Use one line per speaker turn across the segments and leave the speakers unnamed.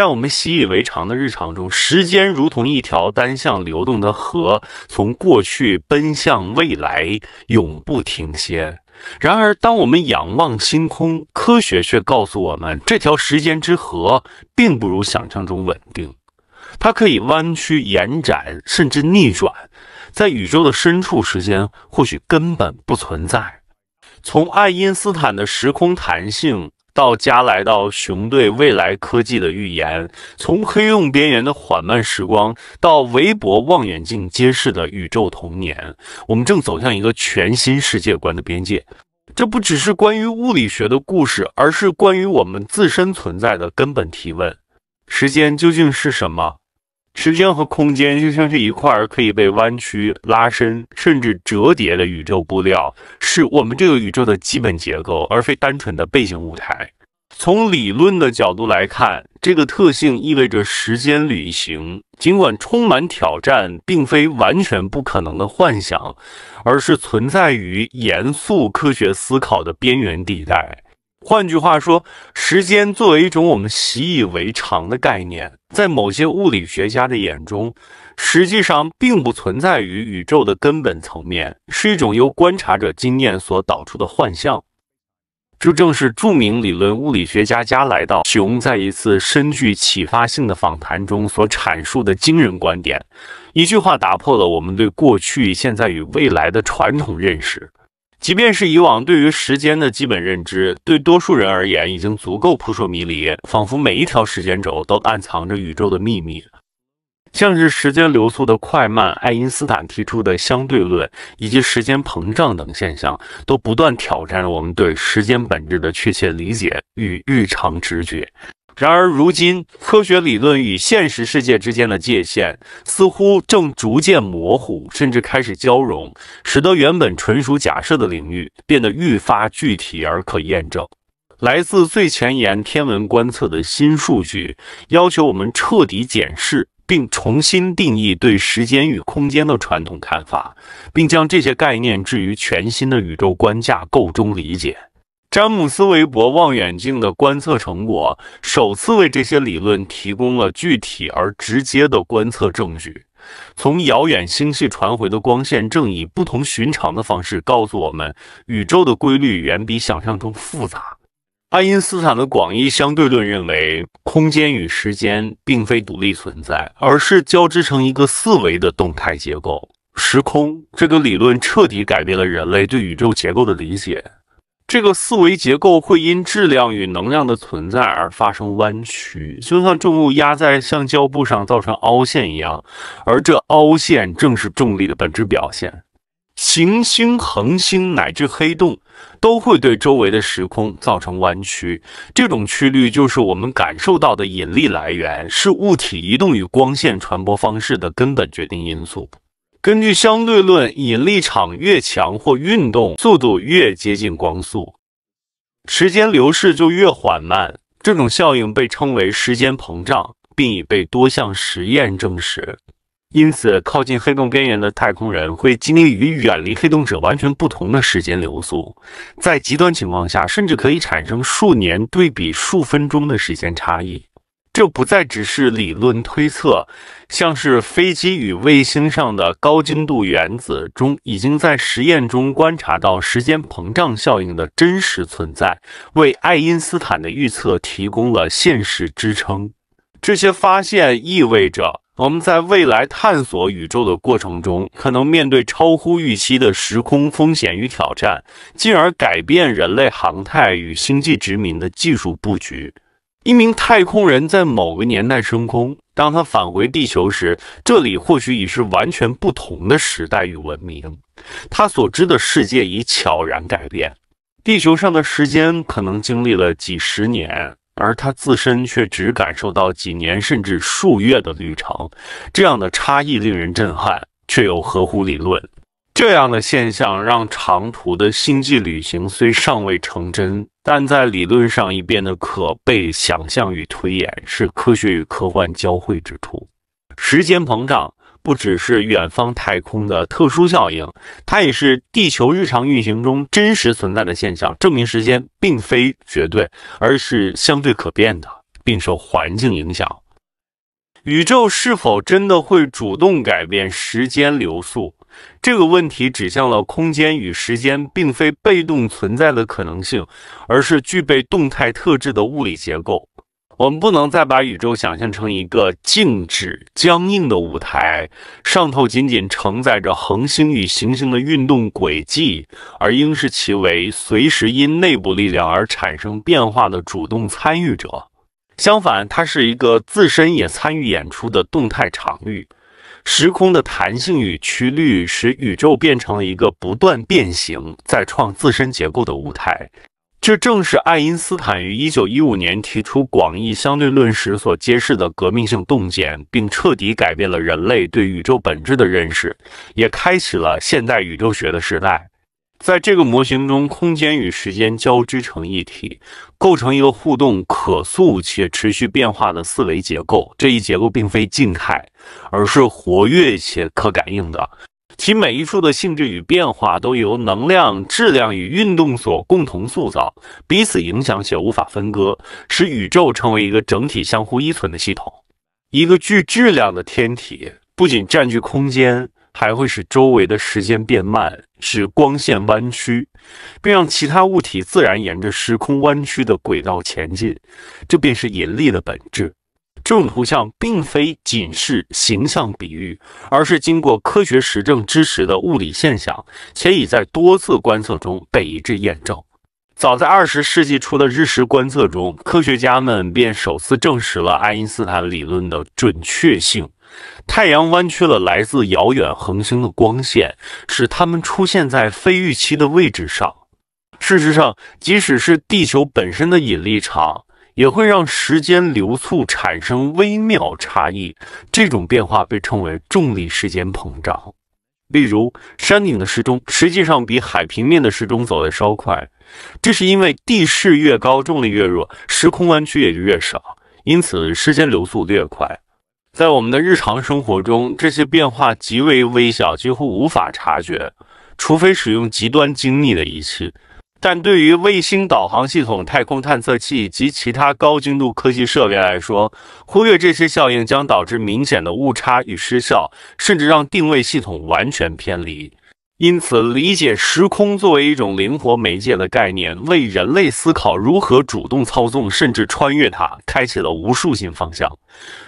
在我们习以为常的日常中，时间如同一条单向流动的河，从过去奔向未来，永不停歇。然而，当我们仰望星空，科学却告诉我们，这条时间之河并不如想象中稳定，它可以弯曲、延展，甚至逆转。在宇宙的深处，时间或许根本不存在。从爱因斯坦的时空弹性。到加来到熊对未来科技的预言，从黑洞边缘的缓慢时光到韦伯望远镜揭示的宇宙童年，我们正走向一个全新世界观的边界。这不只是关于物理学的故事，而是关于我们自身存在的根本提问：时间究竟是什么？时间和空间就像是一块可以被弯曲、拉伸，甚至折叠的宇宙布料，是我们这个宇宙的基本结构，而非单纯的背景舞台。从理论的角度来看，这个特性意味着时间旅行，尽管充满挑战，并非完全不可能的幻想，而是存在于严肃科学思考的边缘地带。换句话说，时间作为一种我们习以为常的概念，在某些物理学家的眼中，实际上并不存在于宇宙的根本层面，是一种由观察者经验所导出的幻象。这正是著名理论物理学家加来道雄在一次深具启发性的访谈中所阐述的惊人观点。一句话打破了我们对过去、现在与未来的传统认识。即便是以往对于时间的基本认知，对多数人而言已经足够扑朔迷离，仿佛每一条时间轴都暗藏着宇宙的秘密。像是时间流速的快慢、爱因斯坦提出的相对论以及时间膨胀等现象，都不断挑战着我们对时间本质的确切理解与日常直觉。然而，如今科学理论与现实世界之间的界限似乎正逐渐模糊，甚至开始交融，使得原本纯属假设的领域变得愈发具体而可验证。来自最前沿天文观测的新数据要求我们彻底检视并重新定义对时间与空间的传统看法，并将这些概念置于全新的宇宙观架构中理解。詹姆斯韦伯望远镜的观测成果，首次为这些理论提供了具体而直接的观测证据。从遥远星系传回的光线，正以不同寻常的方式告诉我们，宇宙的规律远比想象中复杂。爱因斯坦的广义相对论认为，空间与时间并非独立存在，而是交织成一个四维的动态结构——时空。这个理论彻底改变了人类对宇宙结构的理解。这个四维结构会因质量与能量的存在而发生弯曲，就像重物压在橡胶布上造成凹陷一样，而这凹陷正是重力的本质表现。行星、恒星乃至黑洞都会对周围的时空造成弯曲，这种曲率就是我们感受到的引力来源，是物体移动与光线传播方式的根本决定因素。根据相对论，引力场越强或运动速度越接近光速，时间流逝就越缓慢。这种效应被称为时间膨胀，并已被多项实验证实。因此，靠近黑洞边缘的太空人会经历与远离黑洞者完全不同的时间流速。在极端情况下，甚至可以产生数年对比数分钟的时间差异。这不再只是理论推测，像是飞机与卫星上的高精度原子中已经在实验中观察到时间膨胀效应的真实存在，为爱因斯坦的预测提供了现实支撑。这些发现意味着，我们在未来探索宇宙的过程中，可能面对超乎预期的时空风险与挑战，进而改变人类航太与星际殖民的技术布局。一名太空人在某个年代升空，当他返回地球时，这里或许已是完全不同的时代与文明。他所知的世界已悄然改变，地球上的时间可能经历了几十年，而他自身却只感受到几年甚至数月的旅程。这样的差异令人震撼，却又合乎理论。这样的现象让长途的星际旅行虽尚未成真，但在理论上已变得可被想象与推演，是科学与科幻交汇之处。时间膨胀不只是远方太空的特殊效应，它也是地球日常运行中真实存在的现象，证明时间并非绝对，而是相对可变的，并受环境影响。宇宙是否真的会主动改变时间流速？这个问题指向了空间与时间并非被动存在的可能性，而是具备动态特质的物理结构。我们不能再把宇宙想象成一个静止僵硬的舞台上头，仅仅承载着恒星与行星的运动轨迹，而应视其为随时因内部力量而产生变化的主动参与者。相反，它是一个自身也参与演出的动态场域。时空的弹性与曲率使宇宙变成了一个不断变形、再创自身结构的舞台。这正是爱因斯坦于1915年提出广义相对论时所揭示的革命性洞见，并彻底改变了人类对宇宙本质的认识，也开启了现代宇宙学的时代。在这个模型中，空间与时间交织成一体，构成一个互动、可塑且持续变化的四维结构。这一结构并非静态，而是活跃且可感应的。其每一处的性质与变化都由能量、质量与运动所共同塑造，彼此影响且无法分割，使宇宙成为一个整体、相互依存的系统。一个具质量的天体不仅占据空间。还会使周围的时间变慢，使光线弯曲，并让其他物体自然沿着时空弯曲的轨道前进。这便是引力的本质。这种图像并非仅是形象比喻，而是经过科学实证支持的物理现象，且已在多次观测中被一致验证。早在二十世纪初的日食观测中，科学家们便首次证实了爱因斯坦理论的准确性。太阳弯曲了来自遥远恒星的光线，使它们出现在非预期的位置上。事实上，即使是地球本身的引力场，也会让时间流速产生微妙差异。这种变化被称为重力时间膨胀。例如，山顶的时钟实际上比海平面的时钟走得稍快，这是因为地势越高，重力越弱，时空弯曲也就越少，因此时间流速略快。在我们的日常生活中，这些变化极为微小，几乎无法察觉，除非使用极端精密的仪器。但对于卫星导航系统、太空探测器及其他高精度科技设备来说，忽略这些效应将导致明显的误差与失效，甚至让定位系统完全偏离。因此，理解时空作为一种灵活媒介的概念，为人类思考如何主动操纵甚至穿越它，开启了无数新方向。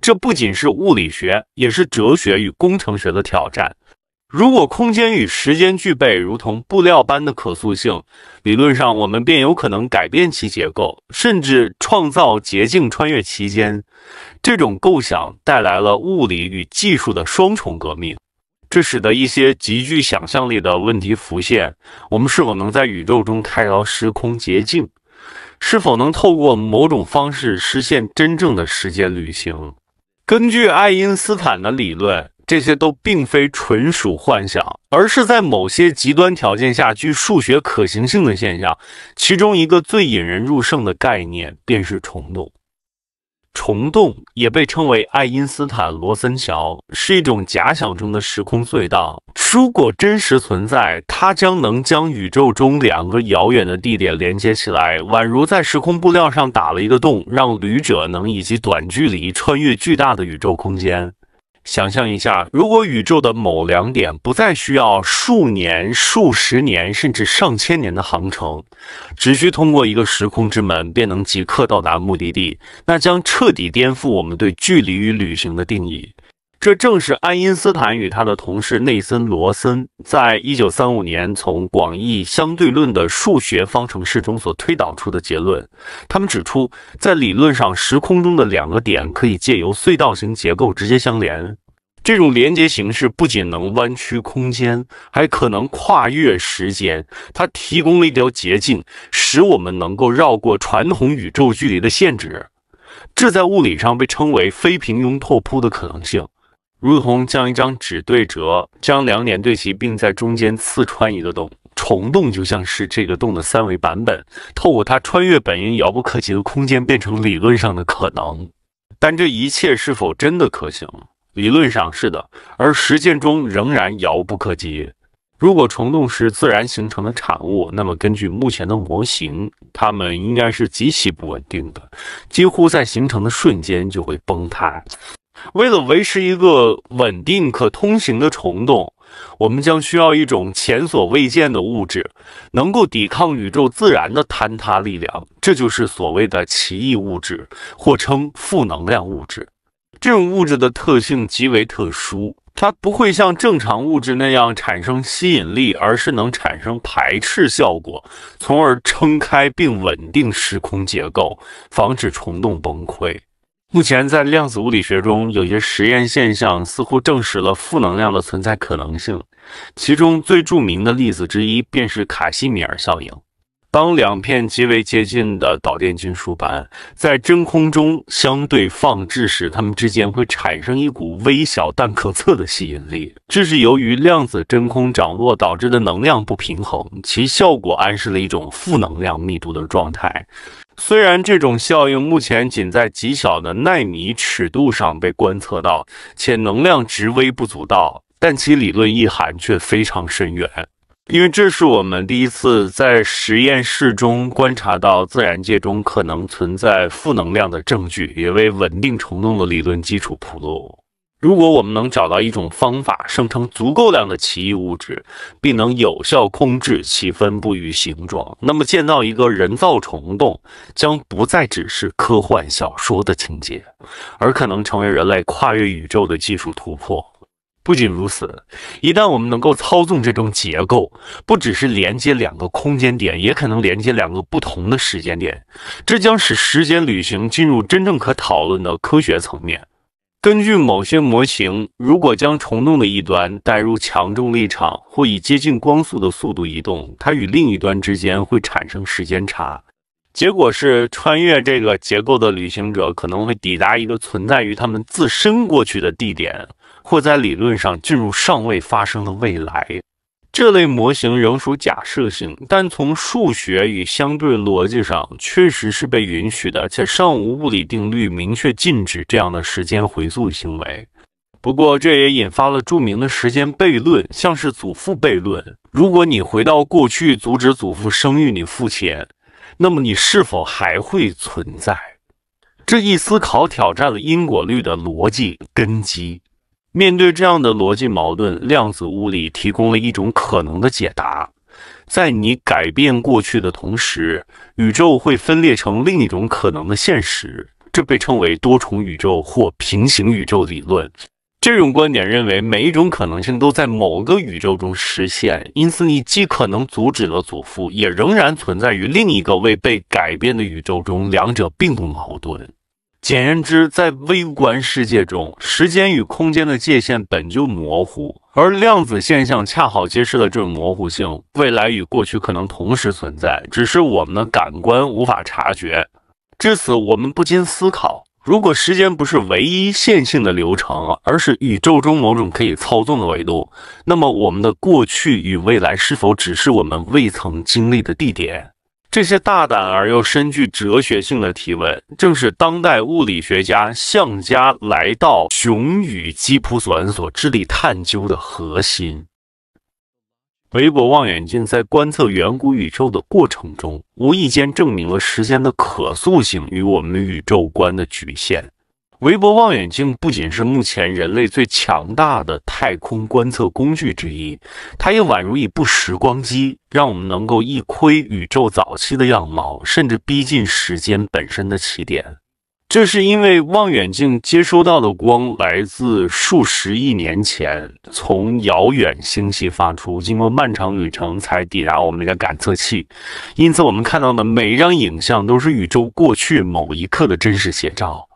这不仅是物理学，也是哲学与工程学的挑战。如果空间与时间具备如同布料般的可塑性，理论上我们便有可能改变其结构，甚至创造捷径穿越其间。这种构想带来了物理与技术的双重革命。这使得一些极具想象力的问题浮现：我们是否能在宇宙中开凿时空捷径？是否能透过某种方式实现真正的时间旅行？根据爱因斯坦的理论，这些都并非纯属幻想，而是在某些极端条件下具数学可行性的现象。其中一个最引人入胜的概念便是虫洞。虫洞也被称为爱因斯坦罗森桥，是一种假想中的时空隧道。如果真实存在，它将能将宇宙中两个遥远的地点连接起来，宛如在时空布料上打了一个洞，让旅者能以及短距离穿越巨大的宇宙空间。想象一下，如果宇宙的某两点不再需要数年、数十年，甚至上千年的航程，只需通过一个时空之门便能即刻到达目的地，那将彻底颠覆我们对距离与旅行的定义。这正是爱因斯坦与他的同事内森·罗森在1935年从广义相对论的数学方程式中所推导出的结论。他们指出，在理论上，时空中的两个点可以借由隧道型结构直接相连。这种连接形式不仅能弯曲空间，还可能跨越时间。它提供了一条捷径，使我们能够绕过传统宇宙距离的限制。这在物理上被称为非平庸拓扑的可能性。如同将一张纸对折，将两点对齐，并在中间刺穿一个洞，虫洞就像是这个洞的三维版本，透过它穿越本应遥不可及的空间，变成理论上的可能。但这一切是否真的可行？理论上是的，而实践中仍然遥不可及。如果虫洞是自然形成的产物，那么根据目前的模型，它们应该是极其不稳定的，几乎在形成的瞬间就会崩塌。为了维持一个稳定可通行的虫洞，我们将需要一种前所未见的物质，能够抵抗宇宙自然的坍塌力量。这就是所谓的奇异物质，或称负能量物质。这种物质的特性极为特殊，它不会像正常物质那样产生吸引力，而是能产生排斥效果，从而撑开并稳定时空结构，防止虫洞崩溃。目前，在量子物理学中，有些实验现象似乎证实了负能量的存在可能性。其中最著名的例子之一便是卡西米尔效应。当两片极为接近的导电金属板在真空中相对放置时，它们之间会产生一股微小但可测的吸引力。这是由于量子真空涨落导致的能量不平衡，其效果暗示了一种负能量密度的状态。虽然这种效应目前仅在极小的纳米尺度上被观测到，且能量值微不足道，但其理论意涵却非常深远。因为这是我们第一次在实验室中观察到自然界中可能存在负能量的证据，也为稳定虫洞的理论基础铺路。如果我们能找到一种方法生成足够量的奇异物质，并能有效控制其分布与形状，那么建造一个人造虫洞将不再只是科幻小说的情节，而可能成为人类跨越宇宙的技术突破。不仅如此，一旦我们能够操纵这种结构，不只是连接两个空间点，也可能连接两个不同的时间点，这将使时间旅行进入真正可讨论的科学层面。根据某些模型，如果将虫洞的一端带入强重力场，或以接近光速的速度移动，它与另一端之间会产生时间差。结果是，穿越这个结构的旅行者可能会抵达一个存在于他们自身过去的地点，或在理论上进入尚未发生的未来。这类模型仍属假设性，但从数学与相对逻辑上，确实是被允许的，且尚无物理定律明确禁止这样的时间回溯行为。不过，这也引发了著名的“时间悖论”，像是祖父悖论：如果你回到过去阻止祖父生育你父亲，那么你是否还会存在？这一思考挑战了因果律的逻辑根基。面对这样的逻辑矛盾，量子物理提供了一种可能的解答：在你改变过去的同时，宇宙会分裂成另一种可能的现实，这被称为多重宇宙或平行宇宙理论。这种观点认为，每一种可能性都在某个宇宙中实现，因此你既可能阻止了祖父，也仍然存在于另一个未被改变的宇宙中，两者并不矛盾。简言之，在微观世界中，时间与空间的界限本就模糊，而量子现象恰好揭示了这种模糊性。未来与过去可能同时存在，只是我们的感官无法察觉。至此，我们不禁思考：如果时间不是唯一线性的流程，而是宇宙中某种可以操纵的维度，那么我们的过去与未来是否只是我们未曾经历的地点？这些大胆而又深具哲学性的提问，正是当代物理学家向家来到熊与基普索恩所致力探究的核心。韦伯望远镜在观测远古宇宙的过程中，无意间证明了时间的可塑性与我们宇宙观的局限。韦伯望远镜不仅是目前人类最强大的太空观测工具之一，它也宛如一部时光机，让我们能够一窥宇宙早期的样貌，甚至逼近时间本身的起点。这是因为望远镜接收到的光来自数十亿年前，从遥远星系发出，经过漫长旅程才抵达我们的感测器。因此，我们看到的每一张影像都是宇宙过去某一刻的真实写照。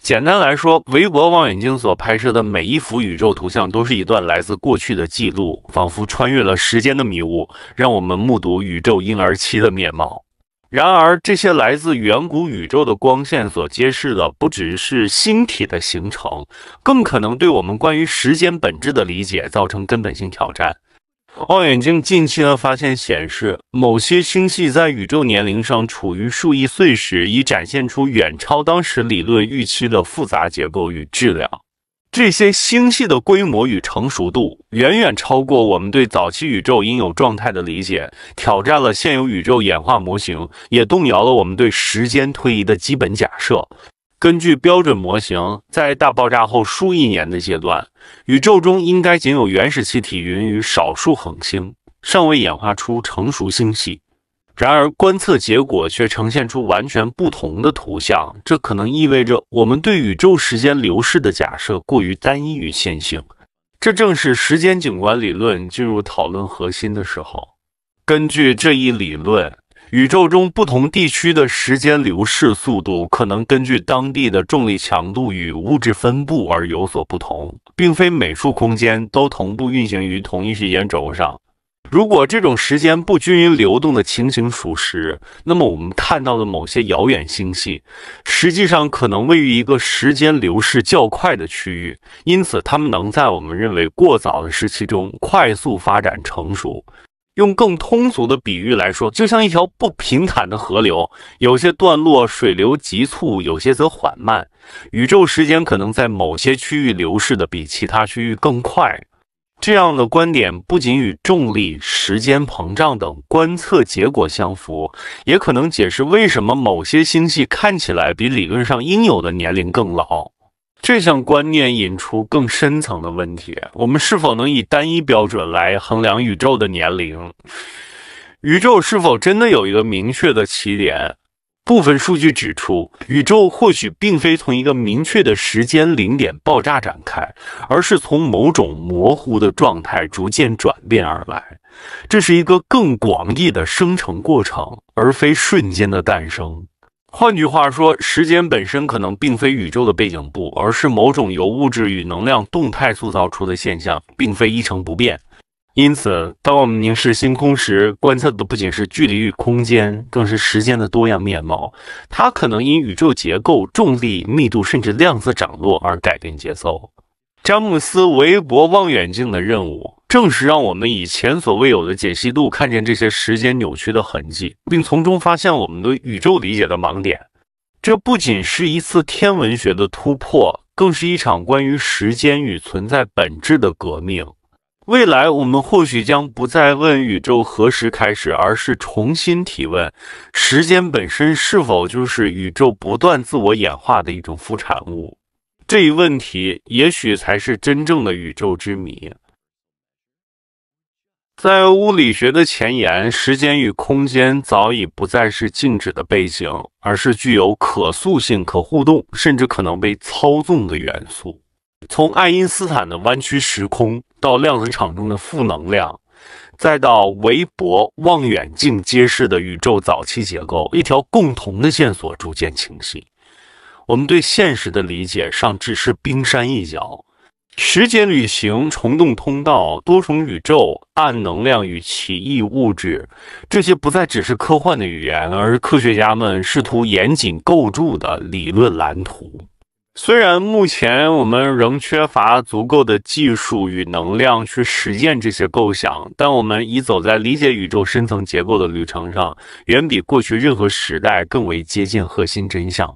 简单来说，韦伯望远镜所拍摄的每一幅宇宙图像都是一段来自过去的记录，仿佛穿越了时间的迷雾，让我们目睹宇宙婴儿期的面貌。然而，这些来自远古宇宙的光线所揭示的，不只是星体的形成，更可能对我们关于时间本质的理解造成根本性挑战。望远镜近期的发现显示，某些星系在宇宙年龄上处于数亿岁时，已展现出远超当时理论预期的复杂结构与质量。这些星系的规模与成熟度远远超过我们对早期宇宙应有状态的理解，挑战了现有宇宙演化模型，也动摇了我们对时间推移的基本假设。根据标准模型，在大爆炸后数亿年的阶段，宇宙中应该仅有原始气体云与少数恒星，尚未演化出成熟星系。然而，观测结果却呈现出完全不同的图像，这可能意味着我们对宇宙时间流逝的假设过于单一与线性。这正是时间景观理论进入讨论核心的时候。根据这一理论。宇宙中不同地区的时间流逝速度可能根据当地的重力强度与物质分布而有所不同，并非每处空间都同步运行于同一时间轴上。如果这种时间不均匀流动的情形属实，那么我们看到的某些遥远星系实际上可能位于一个时间流逝较快的区域，因此它们能在我们认为过早的时期中快速发展成熟。用更通俗的比喻来说，就像一条不平坦的河流，有些段落水流急促，有些则缓慢。宇宙时间可能在某些区域流逝的比其他区域更快。这样的观点不仅与重力、时间膨胀等观测结果相符，也可能解释为什么某些星系看起来比理论上应有的年龄更老。这项观念引出更深层的问题：我们是否能以单一标准来衡量宇宙的年龄？宇宙是否真的有一个明确的起点？部分数据指出，宇宙或许并非从一个明确的时间零点爆炸展开，而是从某种模糊的状态逐渐转变而来。这是一个更广义的生成过程，而非瞬间的诞生。换句话说，时间本身可能并非宇宙的背景布，而是某种由物质与能量动态塑造出的现象，并非一成不变。因此，当我们凝视星空时，观测的不仅是距离与空间，更是时间的多样面貌。它可能因宇宙结构、重力密度甚至量子涨落而改变节奏。詹姆斯韦伯望远镜的任务，正是让我们以前所未有的解析度看见这些时间扭曲的痕迹，并从中发现我们对宇宙理解的盲点。这不仅是一次天文学的突破，更是一场关于时间与存在本质的革命。未来，我们或许将不再问宇宙何时开始，而是重新提问：时间本身是否就是宇宙不断自我演化的一种副产物？这一问题也许才是真正的宇宙之谜。在物理学的前沿，时间与空间早已不再是静止的背景，而是具有可塑性、可互动，甚至可能被操纵的元素。从爱因斯坦的弯曲时空，到量子场中的负能量，再到韦伯望远镜揭示的宇宙早期结构，一条共同的线索逐渐清晰。我们对现实的理解尚只是冰山一角，时间旅行、虫洞通道、多重宇宙、暗能量与奇异物质，这些不再只是科幻的语言，而科学家们试图严谨构筑的理论蓝图。虽然目前我们仍缺乏足够的技术与能量去实践这些构想，但我们已走在理解宇宙深层结构的旅程上，远比过去任何时代更为接近核心真相。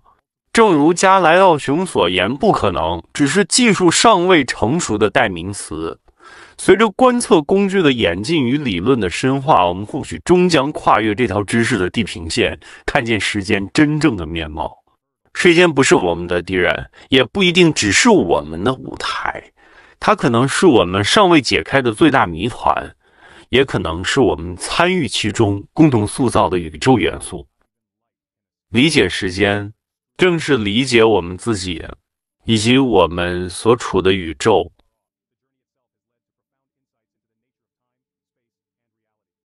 正如加莱奥雄所言，不可能只是技术尚未成熟的代名词。随着观测工具的演进与理论的深化，我们或许终将跨越这条知识的地平线，看见时间真正的面貌。时间不是我们的敌人，也不一定只是我们的舞台，它可能是我们尚未解开的最大谜团，也可能是我们参与其中、共同塑造的宇宙元素。理解时间。正是理解我们自己，以及我们所处的宇宙。